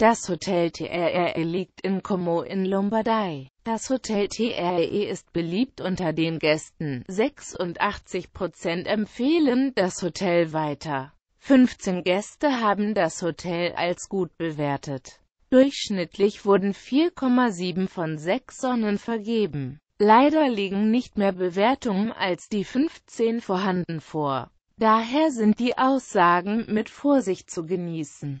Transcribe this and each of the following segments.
Das Hotel TRE liegt in Como in Lombardei. Das Hotel TRE ist beliebt unter den Gästen. 86% empfehlen das Hotel weiter. 15 Gäste haben das Hotel als gut bewertet. Durchschnittlich wurden 4,7 von 6 Sonnen vergeben. Leider liegen nicht mehr Bewertungen als die 15 vorhanden vor. Daher sind die Aussagen mit Vorsicht zu genießen.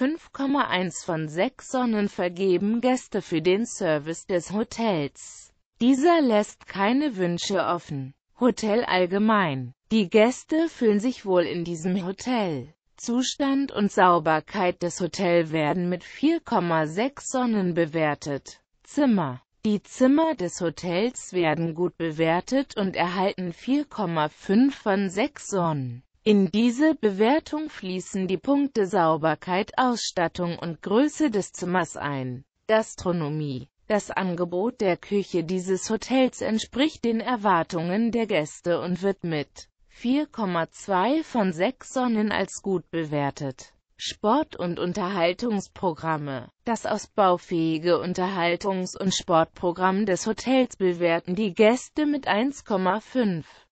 5,1 von 6 Sonnen vergeben Gäste für den Service des Hotels. Dieser lässt keine Wünsche offen. Hotel allgemein. Die Gäste fühlen sich wohl in diesem Hotel. Zustand und Sauberkeit des Hotels werden mit 4,6 Sonnen bewertet. Zimmer Die Zimmer des Hotels werden gut bewertet und erhalten 4,5 von 6 Sonnen. In diese Bewertung fließen die Punkte Sauberkeit, Ausstattung und Größe des Zimmers ein. Gastronomie Das Angebot der Küche dieses Hotels entspricht den Erwartungen der Gäste und wird mit 4,2 von 6 Sonnen als gut bewertet. Sport- und Unterhaltungsprogramme Das ausbaufähige Unterhaltungs- und Sportprogramm des Hotels bewerten die Gäste mit 1,5